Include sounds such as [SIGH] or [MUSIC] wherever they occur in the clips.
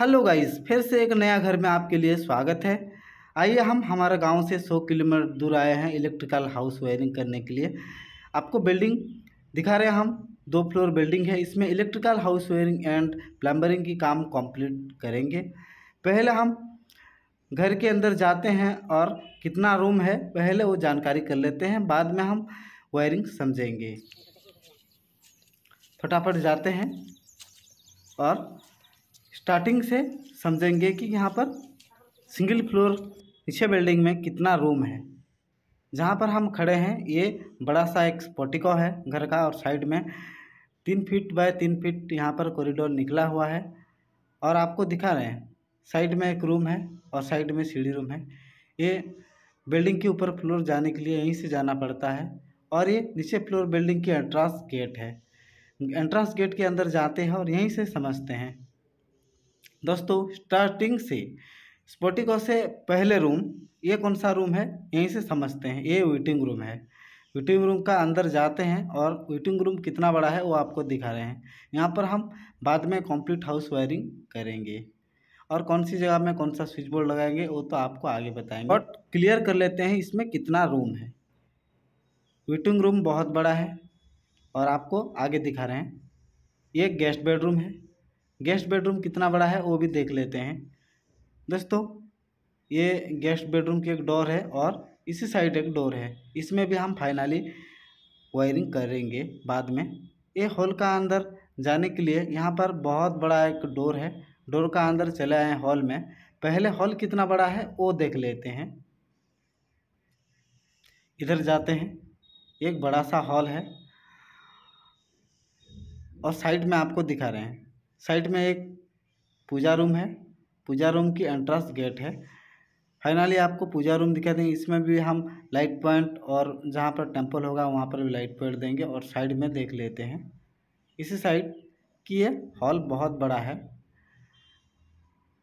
hello guys फिर से एक नया घर में आपके लिए स्वागत है आइए हम हमारा गांव से 100 किलोमीटर दूर आए हैं इलेक्ट्रिकल हाउस वायरिंग करने के लिए आपको बिल्डिंग दिखा रहे हैं हम दो फ्लोर बिल्डिंग है इसमें electrical house wiring and plumbing की काम कंप्लीट करेंगे पहले हम घर के अंदर जाते हैं और कितना रूम है पहले वो जानकारी कर लेते हैं बाद में हम वायरिंग समझेंगे फटाफट जाते हैं और स्टार्टिंग से समझेंगे कि यहाँ पर सिंगल फ्लोर नीचे बिल्डिंग में कितना रूम है जहाँ पर हम खड़े हैं ये बड़ा सा एक स्पोटिको है घर का और साइड में तीन फीट बाय तीन फीट यहाँ पर कॉरिडोर निकला हुआ है और आपको दिखा रहे हैं साइड में एक रूम है और साइड में सीढ़ी रूम है ये बिल्डिंग के ऊपर फ्लोर जाने के लिए यहीं से जाना पड़ता है और ये नीचे फ्लोर बिल्डिंग की एंट्रांस गेट है एंट्रांस गेट के अंदर जाते हैं और यहीं से समझते हैं दोस्तों स्टार्टिंग से स्पोटिको से पहले रूम ये कौन सा रूम है यहीं से समझते हैं ये वेटिंग रूम है वेटिंग रूम का अंदर जाते हैं और वेटिंग रूम कितना बड़ा है वो आपको दिखा रहे हैं यहाँ पर हम बाद में कंप्लीट हाउस वायरिंग करेंगे और कौन सी जगह में कौन सा स्विच बोर्ड लगाएंगे वो तो आपको आगे बताएंगे बट क्लियर कर लेते हैं इसमें कितना रूम है वेटिंग रूम बहुत बड़ा है और आपको आगे दिखा रहे हैं ये गेस्ट बेडरूम है गेस्ट बेडरूम कितना बड़ा है वो भी देख लेते हैं दोस्तों ये गेस्ट बेडरूम की एक डोर है और इसी साइड एक डोर है इसमें भी हम फाइनली वायरिंग करेंगे बाद में ये हॉल का अंदर जाने के लिए यहाँ पर बहुत बड़ा एक डोर है डोर का अंदर चले आए हॉल में पहले हॉल कितना बड़ा है वो देख लेते हैं इधर जाते हैं एक बड़ा सा हॉल है और साइड में आपको दिखा रहे हैं साइड में एक पूजा रूम है पूजा रूम की एंट्रेंस गेट है फाइनली आपको पूजा रूम दिखा देंगे इसमें भी हम लाइट पॉइंट और जहाँ पर टेम्पल होगा वहाँ पर भी लाइट पॉइंट देंगे और साइड में देख लेते हैं इसी साइड की ये हॉल बहुत बड़ा है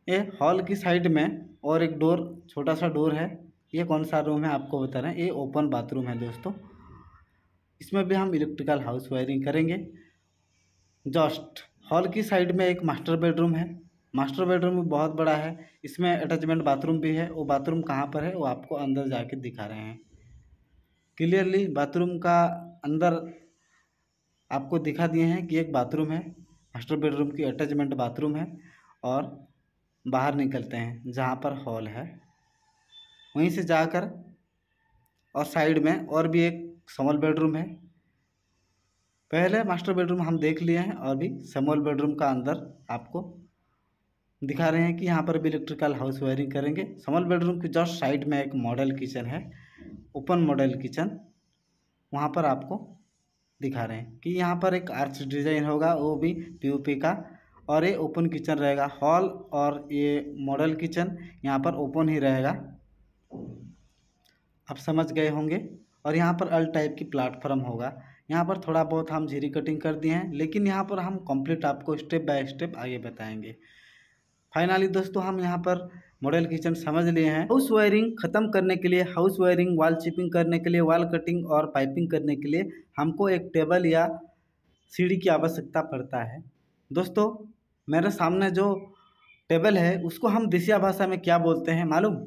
ये हॉल की साइड में और एक डोर छोटा सा डोर है ये कौन सा रूम है आपको बता रहे हैं ये ओपन बाथरूम है दोस्तों इसमें भी हम इलेक्ट्रिकल हाउस वायरिंग करेंगे जस्ट हॉल की साइड में एक मास्टर बेडरूम है मास्टर बेडरूम भी बहुत बड़ा है इसमें अटैचमेंट बाथरूम भी है वो बाथरूम कहाँ पर है वो आपको अंदर जाके दिखा रहे हैं क्लियरली बाथरूम का अंदर आपको दिखा दिए हैं कि एक बाथरूम है मास्टर बेडरूम की अटैचमेंट बाथरूम है और बाहर निकलते हैं जहाँ पर हॉल है वहीं से जाकर और साइड में और भी एक समल बेडरूम है पहले मास्टर बेडरूम हम देख लिए हैं और भी समोल बेडरूम का अंदर आपको दिखा रहे हैं कि यहाँ पर भी इलेक्ट्रिकल हाउस वायरिंग करेंगे समोल बेडरूम के जस्ट साइड में एक मॉडल किचन है ओपन मॉडल किचन वहाँ पर आपको दिखा रहे हैं कि यहाँ पर एक आर्च डिज़ाइन होगा वो भी पीओपी का और ये ओपन किचन रहेगा हॉल और ये मॉडल किचन यहाँ पर ओपन ही रहेगा आप समझ गए होंगे और यहाँ पर अल टाइप की प्लेटफॉर्म होगा यहाँ पर थोड़ा बहुत हम जीरी कटिंग कर दिए हैं लेकिन यहाँ पर हम कंप्लीट आपको स्टेप बाय स्टेप आगे बताएंगे फाइनली दोस्तों हम यहाँ पर मॉडल किचन समझ लिए हैं हाउस वायरिंग खत्म करने के लिए हाउस वायरिंग वाल चिपिंग करने के लिए वाल कटिंग और पाइपिंग करने के लिए हमको एक टेबल या सीढ़ी की आवश्यकता पड़ता है दोस्तों मेरे सामने जो टेबल है उसको हम देसिया भाषा में क्या बोलते हैं मालूम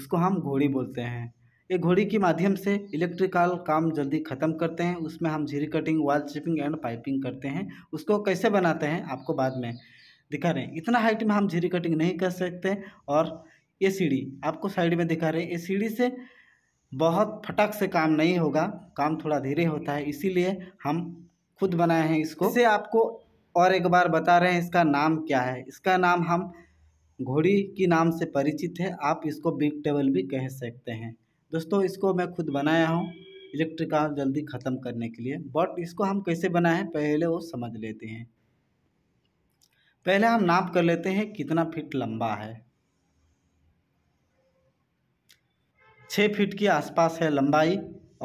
उसको हम घोड़ी बोलते हैं ये घोड़ी के माध्यम से इलेक्ट्रिकल काम जल्दी ख़त्म करते हैं उसमें हम झीरी cutting wall chipping and piping करते हैं उसको कैसे बनाते हैं आपको बाद में दिखा रहे हैं इतना हाइट में हम झीरी कटिंग नहीं कर सकते और ये सीढ़ी आपको साइड में दिखा रहे हैं ये सीढ़ी से बहुत फटक से काम नहीं होगा काम थोड़ा धीरे होता है इसीलिए हम खुद बनाए हैं इसको इसे आपको और एक बार बता रहे हैं इसका नाम क्या है इसका नाम हम घोड़ी के नाम से परिचित है आप इसको बिग टेबल भी कह सकते हैं दोस्तों इसको मैं खुद बनाया हूँ इलेक्ट्रिक आम जल्दी ख़त्म करने के लिए बट इसको हम कैसे बनाएं पहले वो समझ लेते हैं पहले हम नाप कर लेते हैं कितना फिट लंबा है छः फिट के आसपास है लंबाई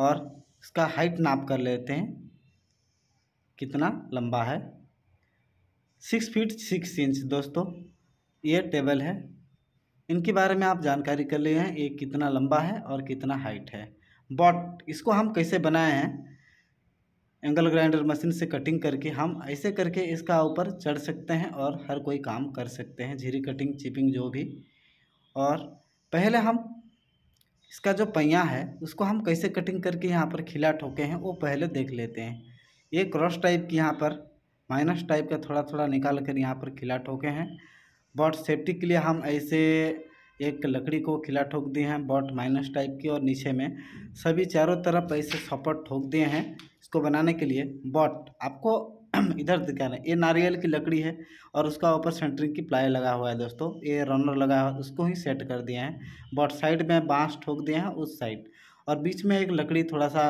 और इसका हाइट नाप कर लेते हैं कितना लंबा है सिक्स फीट सिक्स इंच दोस्तों ये टेबल है इनके बारे में आप जानकारी कर लिए हैं ये कितना लंबा है और कितना हाइट है बॉट इसको हम कैसे बनाए हैं एंगल ग्राइंडर मशीन से कटिंग करके हम ऐसे करके इसका ऊपर चढ़ सकते हैं और हर कोई काम कर सकते हैं झीरी कटिंग चिपिंग जो भी और पहले हम इसका जो पहिया है उसको हम कैसे कटिंग करके यहाँ पर खिला ठोके हैं वो पहले देख लेते हैं ये क्रॉस टाइप की यहाँ पर माइनस टाइप का थोड़ा थोड़ा निकाल कर यहाँ पर खिला ठोके हैं बॉट सेफ्टी के लिए हम ऐसे एक लकड़ी को खिला ठोक दिए हैं बॉट माइनस टाइप की और नीचे में सभी चारों तरफ ऐसे सपोर्ट ठोक दिए हैं इसको बनाने के लिए बॉट आपको [CLEARS THROAT] इधर दिखा रहे हैं ये नारियल की लकड़ी है और उसका ऊपर सेंटरिंग की प्लाई लगा हुआ है दोस्तों ये रनर लगा हुआ है उसको ही सेट कर दिया है बॉट साइड में बांस ठोक दिए हैं उस साइड और बीच में एक लकड़ी थोड़ा सा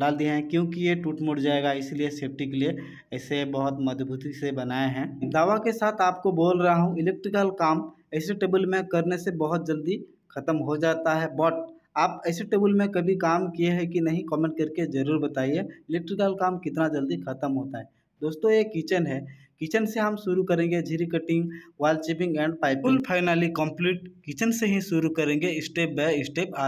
डाल दिए हैं क्योंकि ये टूट मुड़ जाएगा इसलिए सेफ्टी के लिए ऐसे बहुत मजबूती से बनाए हैं दावा के साथ आपको बोल रहा हूँ इलेक्ट्रिकल काम ऐसे टेबल में करने से बहुत जल्दी ख़त्म हो जाता है बट आप ऐसे टेबल में कभी काम किए हैं कि नहीं कमेंट करके ज़रूर बताइए इलेक्ट्रिकल काम कितना जल्दी ख़त्म होता है दोस्तों ये किचन है किचन से हम शुरू करेंगे झीरी cutting wall chipping and piping finally complete kitchen से ही शुरू करेंगे स्टेप बाय स्टेप आज